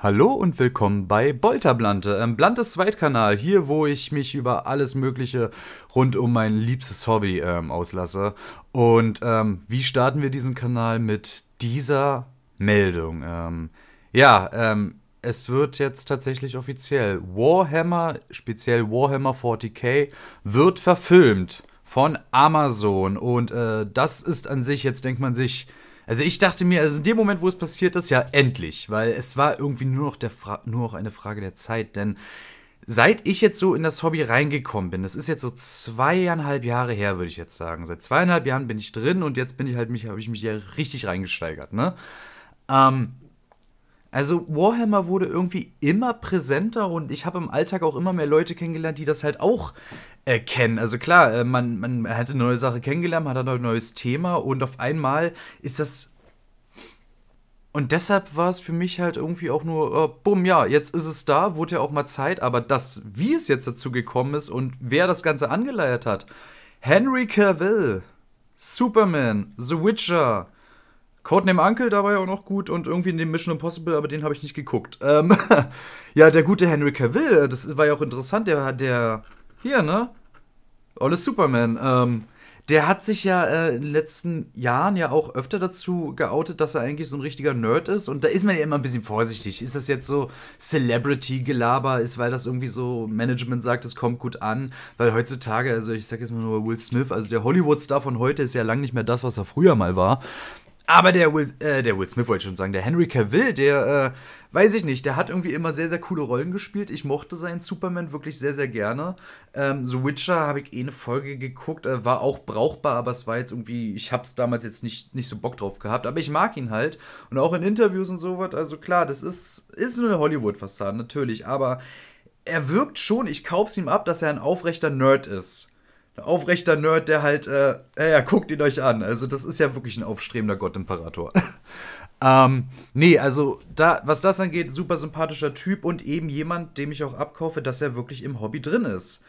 Hallo und willkommen bei Bolterblante, ähm, Blantes Zweitkanal, hier wo ich mich über alles mögliche rund um mein liebstes Hobby ähm, auslasse. Und ähm, wie starten wir diesen Kanal mit dieser Meldung? Ähm, ja, ähm, es wird jetzt tatsächlich offiziell. Warhammer, speziell Warhammer 40k, wird verfilmt von Amazon. Und äh, das ist an sich, jetzt denkt man sich, also ich dachte mir, also in dem Moment, wo es passiert ist, ja endlich, weil es war irgendwie nur noch, der Fra nur noch eine Frage der Zeit, denn seit ich jetzt so in das Hobby reingekommen bin, das ist jetzt so zweieinhalb Jahre her, würde ich jetzt sagen. Seit zweieinhalb Jahren bin ich drin und jetzt bin ich halt mich, habe ich mich ja richtig reingesteigert, ne? Ähm, also Warhammer wurde irgendwie immer präsenter und ich habe im Alltag auch immer mehr Leute kennengelernt, die das halt auch äh, kennen. Also klar, äh, man, man hat eine neue Sache kennengelernt, man hat ein neues Thema und auf einmal ist das... Und deshalb war es für mich halt irgendwie auch nur, äh, bumm, ja, jetzt ist es da, wurde ja auch mal Zeit, aber das, wie es jetzt dazu gekommen ist und wer das Ganze angeleiert hat, Henry Cavill, Superman, The Witcher, Codename Uncle, da war ja auch noch gut und irgendwie in dem Mission Impossible, aber den habe ich nicht geguckt. Ähm, ja, der gute Henry Cavill, das war ja auch interessant, der hat der. Hier, ne? Alles Superman. Ähm, der hat sich ja äh, in den letzten Jahren ja auch öfter dazu geoutet, dass er eigentlich so ein richtiger Nerd ist. Und da ist man ja immer ein bisschen vorsichtig. Ist das jetzt so Celebrity-Gelaber ist, weil das irgendwie so Management sagt, es kommt gut an? Weil heutzutage, also ich sag jetzt mal nur Will Smith, also der Hollywood-Star von heute ist ja lang nicht mehr das, was er früher mal war. Aber der Will, äh, der Will Smith wollte ich schon sagen, der Henry Cavill, der, äh, weiß ich nicht, der hat irgendwie immer sehr, sehr coole Rollen gespielt. Ich mochte seinen Superman wirklich sehr, sehr gerne. Ähm, The Witcher habe ich eh eine Folge geguckt, äh, war auch brauchbar, aber es war jetzt irgendwie, ich habe es damals jetzt nicht, nicht so Bock drauf gehabt, aber ich mag ihn halt. Und auch in Interviews und sowas, also klar, das ist, ist eine Hollywood-Fassade, natürlich, aber er wirkt schon, ich kaufe es ihm ab, dass er ein aufrechter Nerd ist aufrechter Nerd, der halt, äh, naja, guckt ihn euch an. Also, das ist ja wirklich ein aufstrebender Gottimperator. ähm, nee, also, da, was das angeht, super sympathischer Typ und eben jemand, dem ich auch abkaufe, dass er wirklich im Hobby drin ist.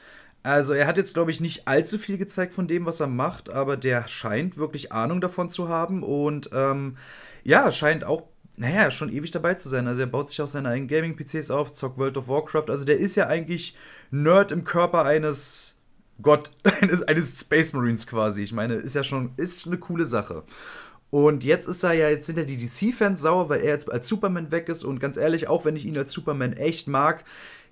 Also, er hat jetzt, glaube ich, nicht allzu viel gezeigt von dem, was er macht, aber der scheint wirklich Ahnung davon zu haben und, ähm, ja, scheint auch naja, schon ewig dabei zu sein. Also er baut sich auch seine eigenen Gaming-PCs auf, zockt World of Warcraft. Also der ist ja eigentlich Nerd im Körper eines Gott eines, eines Space Marines quasi. Ich meine, ist ja schon, ist eine coole Sache. Und jetzt ist er ja, jetzt sind ja die DC-Fans sauer, weil er jetzt als Superman weg ist. Und ganz ehrlich, auch wenn ich ihn als Superman echt mag,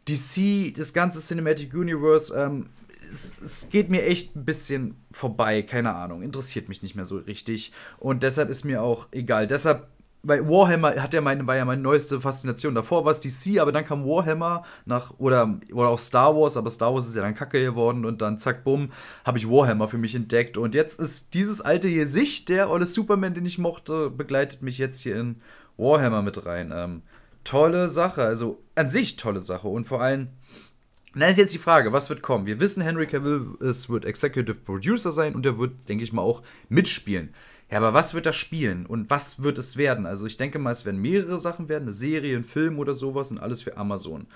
DC, das ganze Cinematic Universe, ähm, es, es, geht mir echt ein bisschen vorbei, keine Ahnung, interessiert mich nicht mehr so richtig. Und deshalb ist mir auch egal. Deshalb weil Warhammer hat ja mein, war ja meine neueste Faszination. Davor war es DC, aber dann kam Warhammer nach, oder, oder auch Star Wars, aber Star Wars ist ja dann kacke geworden und dann zack, bumm, habe ich Warhammer für mich entdeckt. Und jetzt ist dieses alte Gesicht, der olle Superman, den ich mochte, begleitet mich jetzt hier in Warhammer mit rein. Ähm, tolle Sache, also an sich tolle Sache und vor allem. Dann ist jetzt die Frage, was wird kommen? Wir wissen, Henry Cavill ist, wird Executive Producer sein und er wird, denke ich mal, auch mitspielen. Ja, aber was wird das spielen und was wird es werden? Also ich denke mal, es werden mehrere Sachen werden, eine Serie, ein Film oder sowas und alles für Amazon.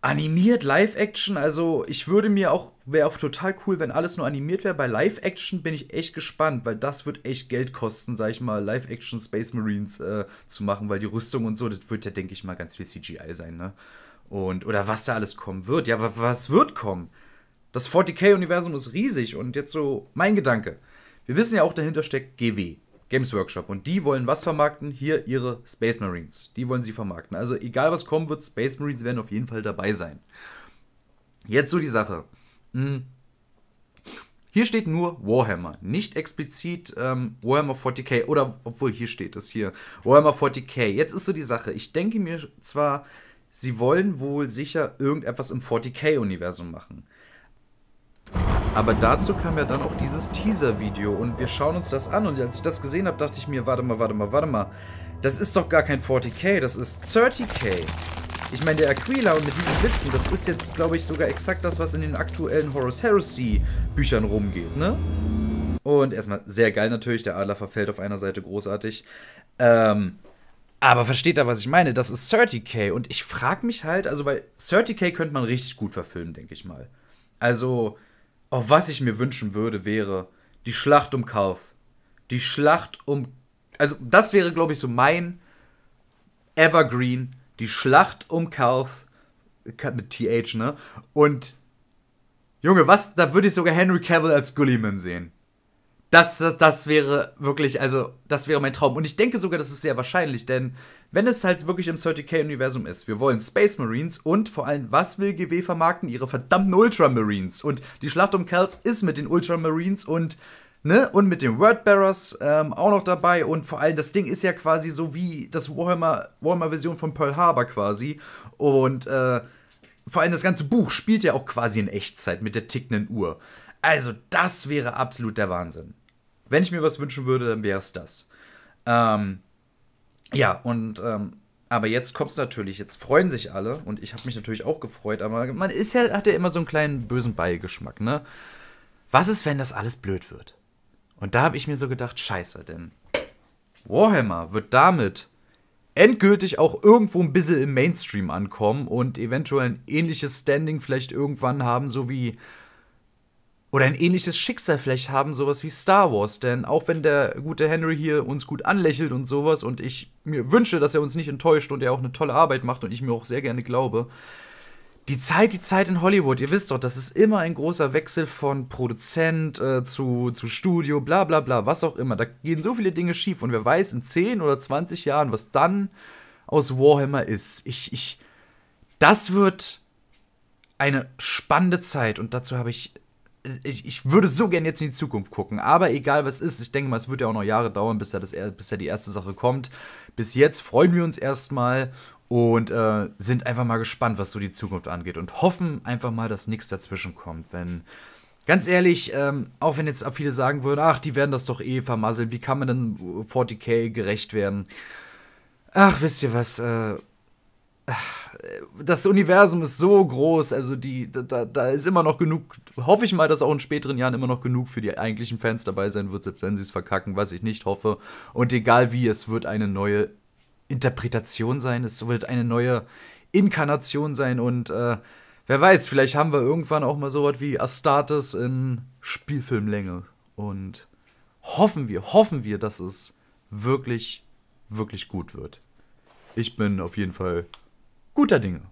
Animiert, Live-Action, also ich würde mir auch, wäre auch total cool, wenn alles nur animiert wäre. Bei Live-Action bin ich echt gespannt, weil das wird echt Geld kosten, sag ich mal, Live-Action Space Marines äh, zu machen, weil die Rüstung und so, das wird ja, denke ich mal, ganz viel CGI sein, ne? Und, oder was da alles kommen wird. Ja, aber was wird kommen? Das 40k-Universum ist riesig und jetzt so mein Gedanke. Wir wissen ja auch, dahinter steckt GW, Games Workshop. Und die wollen was vermarkten? Hier ihre Space Marines. Die wollen sie vermarkten. Also egal was kommen wird, Space Marines werden auf jeden Fall dabei sein. Jetzt so die Sache. Hm. Hier steht nur Warhammer, nicht explizit ähm, Warhammer 40k oder obwohl hier steht es hier Warhammer 40k. Jetzt ist so die Sache. Ich denke mir zwar, sie wollen wohl sicher irgendetwas im 40k Universum machen. Aber dazu kam ja dann auch dieses Teaser-Video und wir schauen uns das an. Und als ich das gesehen habe, dachte ich mir, warte mal, warte mal, warte mal. Das ist doch gar kein 40k, das ist 30k. Ich meine, der Aquila und mit diesen Witzen, das ist jetzt, glaube ich, sogar exakt das, was in den aktuellen Horus Heresy Büchern rumgeht, ne? Und erstmal sehr geil natürlich, der Adler verfällt auf einer Seite großartig. Ähm, aber versteht da, was ich meine? Das ist 30k und ich frage mich halt, also weil 30k könnte man richtig gut verfilmen, denke ich mal. Also, Oh, was ich mir wünschen würde, wäre die Schlacht um Kauf. Die Schlacht um. Also, das wäre, glaube ich, so mein Evergreen. Die Schlacht um Kauf. Mit TH, ne? Und. Junge, was? Da würde ich sogar Henry Cavill als Gulliman sehen. Das, das, das wäre wirklich, also, das wäre mein Traum. Und ich denke sogar, das ist sehr wahrscheinlich, denn wenn es halt wirklich im 30k-Universum ist, wir wollen Space Marines und vor allem, was will GW vermarkten? Ihre verdammten Ultramarines. Und die Schlacht um Kells ist mit den Ultramarines und, ne, und mit den Wordbearers ähm, auch noch dabei. Und vor allem, das Ding ist ja quasi so wie das Warhammer, Warhammer-Version von Pearl Harbor quasi. Und, äh, vor allem das ganze Buch spielt ja auch quasi in Echtzeit mit der tickenden Uhr. Also, das wäre absolut der Wahnsinn. Wenn ich mir was wünschen würde, dann wäre es das. Ähm, ja, und ähm, aber jetzt kommt es natürlich, jetzt freuen sich alle und ich habe mich natürlich auch gefreut, aber man ist ja, hat ja immer so einen kleinen bösen Beigeschmack, ne? Was ist, wenn das alles blöd wird? Und da habe ich mir so gedacht, scheiße, denn Warhammer wird damit endgültig auch irgendwo ein bisschen im Mainstream ankommen und eventuell ein ähnliches Standing vielleicht irgendwann haben, so wie oder ein ähnliches Schicksal vielleicht haben, sowas wie Star Wars. Denn auch wenn der gute Henry hier uns gut anlächelt und sowas und ich mir wünsche, dass er uns nicht enttäuscht und er auch eine tolle Arbeit macht und ich mir auch sehr gerne glaube, die Zeit, die Zeit in Hollywood, ihr wisst doch, das ist immer ein großer Wechsel von Produzent äh, zu, zu Studio, bla bla bla, was auch immer. Da gehen so viele Dinge schief und wer weiß in 10 oder 20 Jahren, was dann aus Warhammer ist. Ich, ich, das wird eine spannende Zeit und dazu habe ich ich, ich, würde so gern jetzt in die Zukunft gucken, aber egal was ist, ich denke mal, es wird ja auch noch Jahre dauern, bis da, das, bis da die erste Sache kommt. Bis jetzt freuen wir uns erstmal und äh, sind einfach mal gespannt, was so die Zukunft angeht und hoffen einfach mal, dass nichts dazwischen kommt, wenn. Ganz ehrlich, ähm, auch wenn jetzt viele sagen würden, ach, die werden das doch eh vermasseln, wie kann man denn 40k äh, gerecht werden? Ach, wisst ihr was, äh, das Universum ist so groß, also die, da, da ist immer noch genug, hoffe ich mal, dass auch in späteren Jahren immer noch genug für die eigentlichen Fans dabei sein wird, selbst wenn sie es verkacken, was ich nicht hoffe. Und egal wie, es wird eine neue Interpretation sein, es wird eine neue Inkarnation sein und äh, wer weiß, vielleicht haben wir irgendwann auch mal sowas wie Astartes in Spielfilmlänge. Und hoffen wir, hoffen wir, dass es wirklich, wirklich gut wird. Ich bin auf jeden Fall guter Dinge.